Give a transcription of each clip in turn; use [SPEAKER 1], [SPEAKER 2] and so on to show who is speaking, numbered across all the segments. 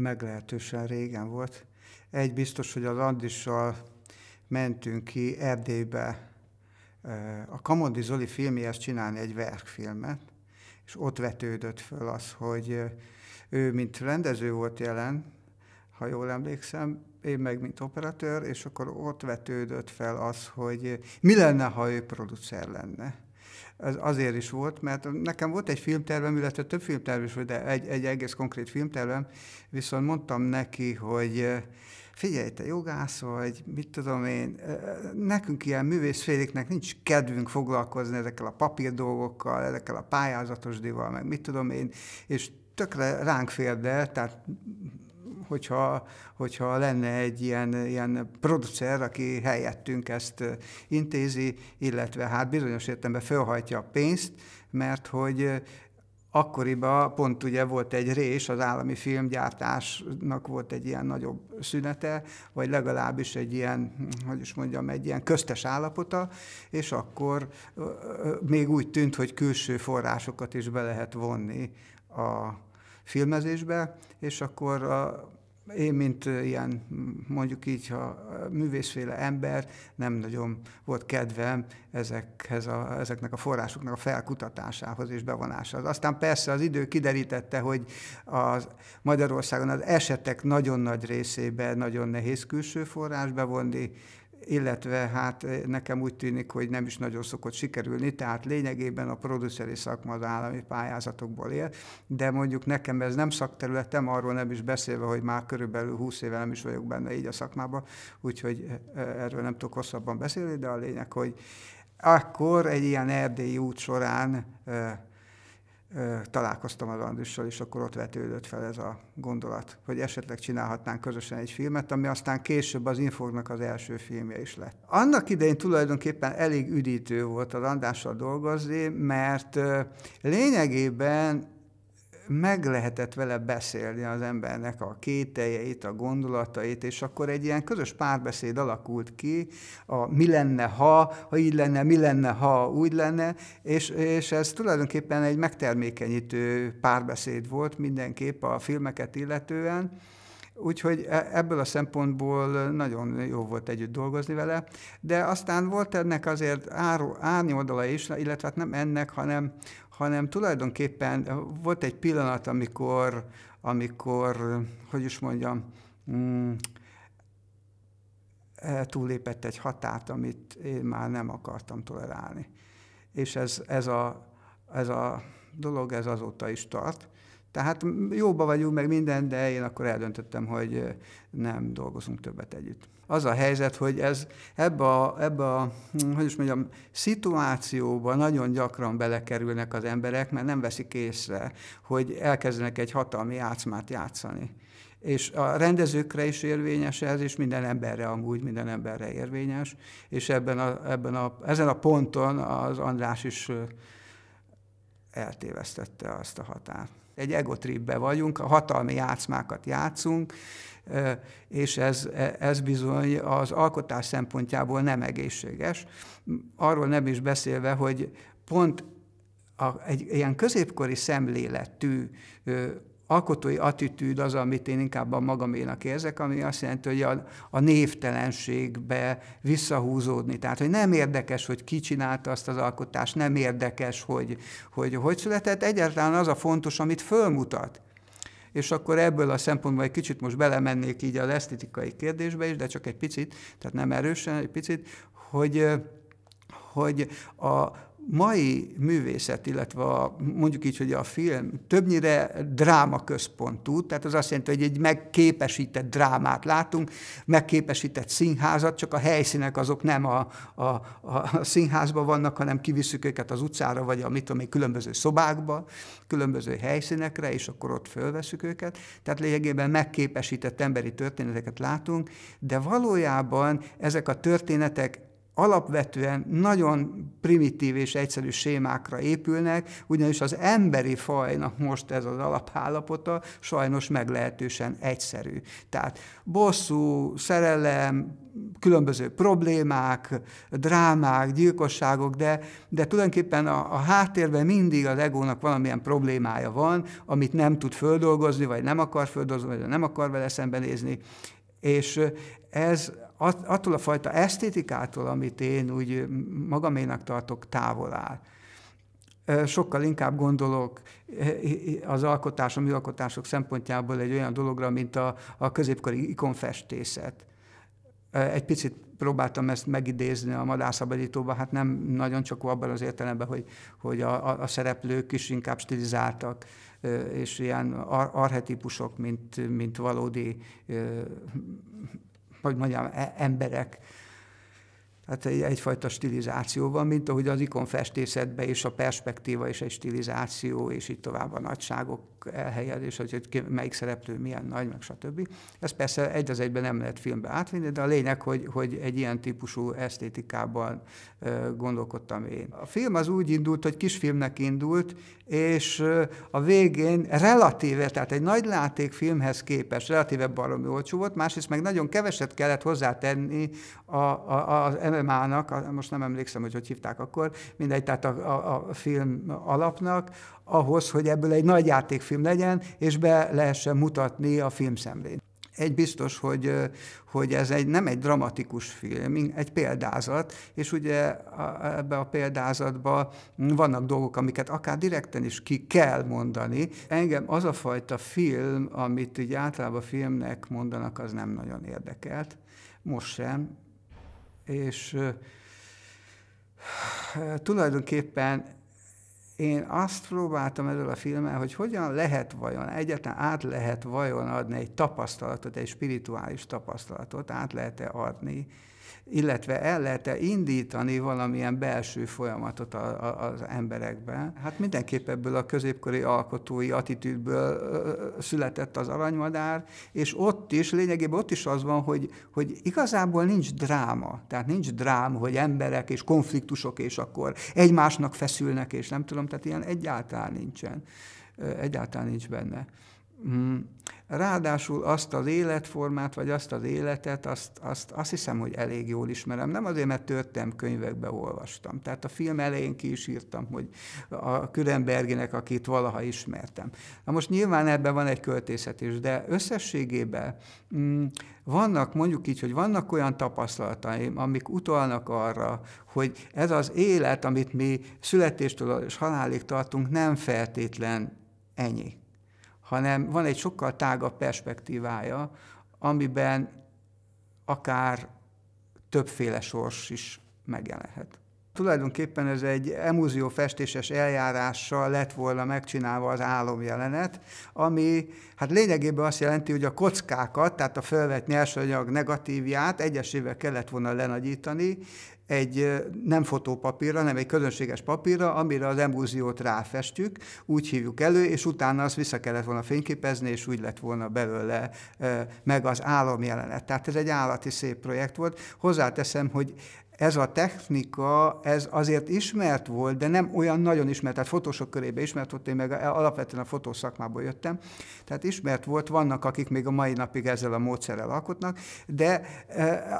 [SPEAKER 1] meglehetősen régen volt. Egy biztos, hogy az Andissal mentünk ki Erdélybe a Kamondi Zoli filmjéhez csinálni egy verkfilmet, és ott vetődött föl az, hogy ő, mint rendező volt jelen, ha jól emlékszem, én meg, mint operatőr, és akkor ott vetődött fel az, hogy mi lenne, ha ő producer lenne az azért is volt, mert nekem volt egy filmtervem, illetve több filmterv is volt, de egy, egy egész konkrét filmtervem, viszont mondtam neki, hogy figyelj, te jogász vagy, mit tudom én, nekünk ilyen művészféléknek nincs kedvünk foglalkozni ezekkel a papír dolgokkal, ezekkel a pályázatos divval, meg mit tudom én, és tökre ránk fér, de, tehát hogyha, hogyha lenne egy ilyen, ilyen producer, aki helyettünk ezt intézi, illetve hát bizonyos értelemben felhajtja a pénzt, mert hogy akkoriban pont ugye volt egy rés, az állami filmgyártásnak volt egy ilyen nagyobb szünete, vagy legalábbis egy ilyen, hogy is mondjam, egy ilyen köztes állapota, és akkor még úgy tűnt, hogy külső forrásokat is be lehet vonni a filmezésbe, és akkor a én, mint ilyen, mondjuk így, ha művészféle ember, nem nagyon volt kedvem ezekhez a, ezeknek a forrásoknak a felkutatásához és bevonásához. Aztán persze az idő kiderítette, hogy az Magyarországon az esetek nagyon nagy részében nagyon nehéz külső forrás bevonni, illetve hát eh, nekem úgy tűnik, hogy nem is nagyon szokott sikerülni, tehát lényegében a produceri szakma az állami pályázatokból él, de mondjuk nekem ez nem szakterületem, arról nem is beszélve, hogy már körülbelül 20 éve nem is vagyok benne így a szakmában, úgyhogy eh, eh, erről nem tudok hosszabban beszélni, de a lényeg, hogy akkor egy ilyen erdélyi út során találkoztam az Andrissal, és akkor ott vetődött fel ez a gondolat, hogy esetleg csinálhatnánk közösen egy filmet, ami aztán később az Infognak az első filmje is lett. Annak idején tulajdonképpen elég üdítő volt az Andrással dolgozni, mert lényegében meg lehetett vele beszélni az embernek a kételjeit, a gondolatait, és akkor egy ilyen közös párbeszéd alakult ki, a mi lenne, ha, ha így lenne, mi lenne, ha úgy lenne, és, és ez tulajdonképpen egy megtermékenyítő párbeszéd volt mindenképp a filmeket illetően, Úgyhogy e, ebből a szempontból nagyon jó volt együtt dolgozni vele, de aztán volt ennek azért árnyoldala is, illetve hát nem ennek, hanem, hanem tulajdonképpen eh, volt egy pillanat, amikor, amikor eh, hogy is mondjam, mm, eh, túlépett egy határt, amit én már nem akartam tolerálni. És ez, ez, a, ez a dolog ez azóta is tart. Tehát jóba vagyunk, meg minden, de én akkor eldöntöttem, hogy nem dolgozunk többet együtt. Az a helyzet, hogy ez ebbe a, ebbe a hm, hogy is mondjam, szituációba nagyon gyakran belekerülnek az emberek, mert nem veszik észre, hogy elkezdenek egy hatalmi játszmát játszani. És a rendezőkre is érvényes ez, és minden emberre amúgy, minden emberre érvényes, és ebben a, ebben a, ezen a ponton az András is eltévesztette azt a határt egy egotripbe vagyunk, a hatalmi játszmákat játszunk, és ez, e, ez bizony az alkotás szempontjából nem egészséges. Arról nem is beszélve, hogy pont a, egy ilyen középkori szemléletű alkotói attitűd az, amit én inkább a magaménak érzek, ami azt jelenti, hogy a, a névtelenségbe visszahúzódni. Tehát, hogy nem érdekes, hogy ki csinálta azt az alkotást, nem érdekes, hogy hogy, hogy született, egyáltalán az a fontos, amit fölmutat. És akkor ebből a szempontból egy kicsit most belemennék így az esztetikai kérdésbe is, de csak egy picit, tehát nem erősen, egy picit, hogy, hogy a, mai művészet, illetve a, mondjuk így, hogy a film többnyire dráma központú, tehát az azt jelenti, hogy egy megképesített drámát látunk, megképesített színházat, csak a helyszínek azok nem a, a, a színházban vannak, hanem kivisszük őket az utcára, vagy a mit tudom egy különböző szobákba, különböző helyszínekre, és akkor ott fölveszük őket. Tehát lényegében megképesített emberi történeteket látunk, de valójában ezek a történetek alapvetően nagyon primitív és egyszerű sémákra épülnek, ugyanis az emberi fajnak most ez az alapállapota sajnos meglehetősen egyszerű. Tehát bosszú, szerelem, különböző problémák, drámák, gyilkosságok, de, de tulajdonképpen a, a háttérben mindig az egónak valamilyen problémája van, amit nem tud földolgozni, vagy nem akar földolgozni, vagy nem akar vele szembenézni, és ez attól a fajta esztétikától, amit én úgy magaménak tartok, távol áll. Sokkal inkább gondolok eh, eh, eh, az alkotásom, műalkotások szempontjából egy olyan dologra, mint a, a középkori ikonfestészet. Egy picit próbáltam ezt megidézni a madárszabadítóban, hát nem nagyon csak abban az értelemben, hogy, hogy a, a, szereplők is inkább stilizáltak, és ilyen ar- arhetipusok, mint, mint valódi hogy mondjam, e-, emberek hát egy, egyfajta van, mint ahogy az ikonfestészetben is a perspektíva és egy stilizáció, és így tovább a nagyságok elhelyezés, hogy ki, melyik szereplő milyen nagy, meg stb. Ez persze egy az egyben nem lehet filmbe átvinni, de a lényeg, hogy, hogy egy ilyen típusú esztétikában gondolkodtam én. A film az úgy indult, hogy kisfilmnek indult, és a végén relatíve, tehát egy nagy látékfilmhez képest relatíve baromi olcsó volt, másrészt meg nagyon keveset kellett hozzátenni a, a, a, a Mának, most nem emlékszem, hogy hogy hívták akkor, mindegy, tehát a, a, a film alapnak, ahhoz, hogy ebből egy nagy játékfilm legyen, és be lehessen mutatni a filmszemlét. Egy biztos, hogy, hogy ez egy, nem egy dramatikus film, egy példázat, és ugye ebbe a példázatba vannak dolgok, amiket akár direkten is ki kell mondani. Engem az a fajta film, amit így általában filmnek mondanak, az nem nagyon érdekelt. Most sem, és tulajdonképpen én azt próbáltam ezzel a filmmel, hogy hogyan lehet vajon, egyáltalán át lehet vajon adni egy tapasztalatot, egy spirituális tapasztalatot, át lehet-e adni, illetve el lehet-e indítani valamilyen belső folyamatot a, a, az emberekben. Hát mindenképp ebből a középkori alkotói attitűdből született az aranymadár, és ott is, lényegében ott is az van, hogy, hogy igazából nincs dráma. Tehát nincs dráma, hogy emberek és konfliktusok, és akkor egymásnak feszülnek, és nem tudom, tehát ilyen egyáltalán nincsen, egyáltalán nincs benne. Mm ráadásul azt az életformát, vagy azt az életet, azt, azt, azt hiszem, hogy elég jól ismerem. Nem azért, mert történelmi könyvekbe olvastam. Tehát a film elején ki is írtam, hogy a Kürenberginek, akit valaha ismertem. Na most nyilván ebben van egy költészet is, de összességében mm, vannak, mondjuk így, hogy vannak olyan tapasztalataim, amik utalnak arra, hogy ez az élet, amit mi születéstől és halálig tartunk, nem feltétlen ennyi hanem van egy sokkal tágabb perspektívája, amiben akár többféle sors is megjelenhet. Tulajdonképpen ez egy emúzió festéses eljárással lett volna megcsinálva az álomjelenet, ami hát lényegében azt jelenti, hogy a kockákat, tehát a felvett nyersanyag negatívját egyesével kellett volna lenagyítani, egy nem fotópapírra, nem egy közönséges papírra, amire az emúziót ráfestjük, úgy hívjuk elő, és utána azt vissza kellett volna fényképezni, és úgy lett volna belőle meg az álomjelenet. Tehát ez egy állati szép projekt volt. Hozzáteszem, hogy ez a technika, ez azért ismert volt, de nem olyan nagyon ismert, tehát fotósok körébe ismert volt, én meg alapvetően a fotószakmából jöttem, tehát ismert volt, vannak, akik még a mai napig ezzel a módszerrel alkotnak, de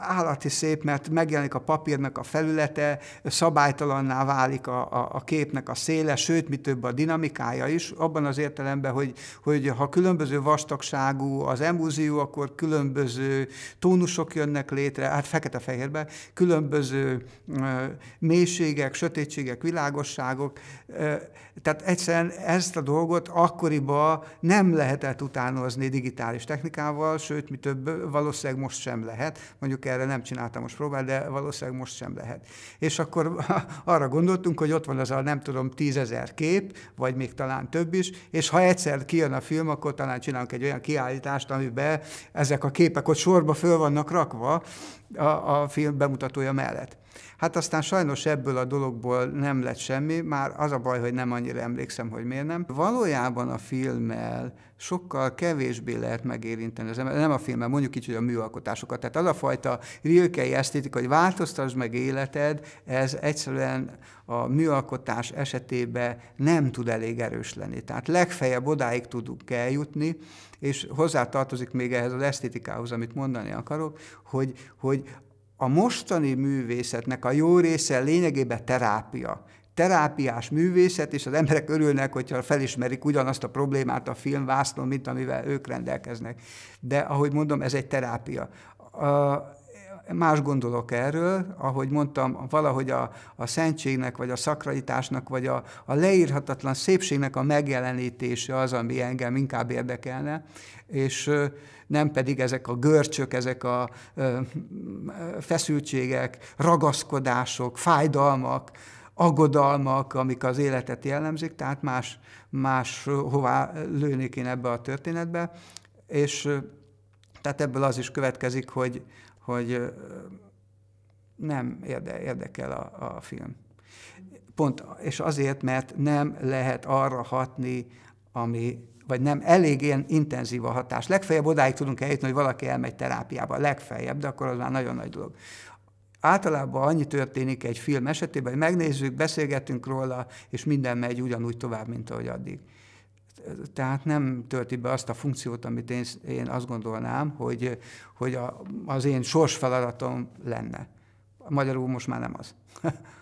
[SPEAKER 1] állati szép, mert megjelenik a papírnak a felülete, szabálytalanná válik a, a, a képnek a széle, sőt, mi több a dinamikája is, abban az értelemben, hogy, hogy ha különböző vastagságú az emúzió, akkor különböző tónusok jönnek létre, hát fekete-fehérben, különböző különböző mélységek, sötétségek, világosságok. Tehát egyszerűen ezt a dolgot akkoriban nem lehetett utánozni digitális technikával, sőt, mi több, valószínűleg most sem lehet. Mondjuk erre nem csináltam most próbát, de valószínűleg most sem lehet. És akkor arra gondoltunk, hogy ott van az a nem tudom, tízezer kép, vagy még talán több is, és ha egyszer kijön a film, akkor talán csinálunk egy olyan kiállítást, amiben ezek a képek ott sorba föl vannak rakva a, a film bemutatója mellett kellett. Hát aztán sajnos ebből a dologból nem lett semmi, már az a baj, hogy nem annyira emlékszem, hogy miért nem. Valójában a filmmel sokkal kevésbé lehet megérinteni az ember, nem a filmmel, mondjuk így, hogy a műalkotásokat. Tehát az a fajta rilkei esztétika, hogy változtass meg életed, ez egyszerűen a műalkotás esetében nem tud elég erős lenni. Tehát legfeljebb odáig tudunk eljutni, és hozzátartozik még ehhez az esztétikához, amit mondani akarok, hogy, hogy a mostani művészetnek a jó része lényegében terápia. Terápiás művészet, és az emberek örülnek, hogyha felismerik ugyanazt a problémát a filmvásznon, mint amivel ők rendelkeznek. De ahogy mondom, ez egy terápia más gondolok erről, ahogy mondtam, valahogy a, a szentségnek, vagy a szakralitásnak, vagy a, a leírhatatlan szépségnek a megjelenítése az, ami engem inkább érdekelne, és nem pedig ezek a görcsök, ezek a ö, feszültségek, ragaszkodások, fájdalmak, aggodalmak, amik az életet jellemzik, tehát más, más hová lőnék én ebbe a történetbe, és tehát ebből az is következik, hogy, hogy nem érde, érdekel a, a film. Pont, és azért, mert nem lehet arra hatni, ami, vagy nem elég ilyen intenzív a hatás. Legfeljebb odáig tudunk eljutni, hogy valaki elmegy terápiába, legfeljebb, de akkor az már nagyon nagy dolog. Általában annyi történik egy film esetében, hogy megnézzük, beszélgetünk róla, és minden megy ugyanúgy tovább, mint ahogy addig tehát nem tölti be azt a funkciót, amit én, én azt gondolnám, hogy, hogy a, az én sors feladatom lenne. Magyarul most már nem az.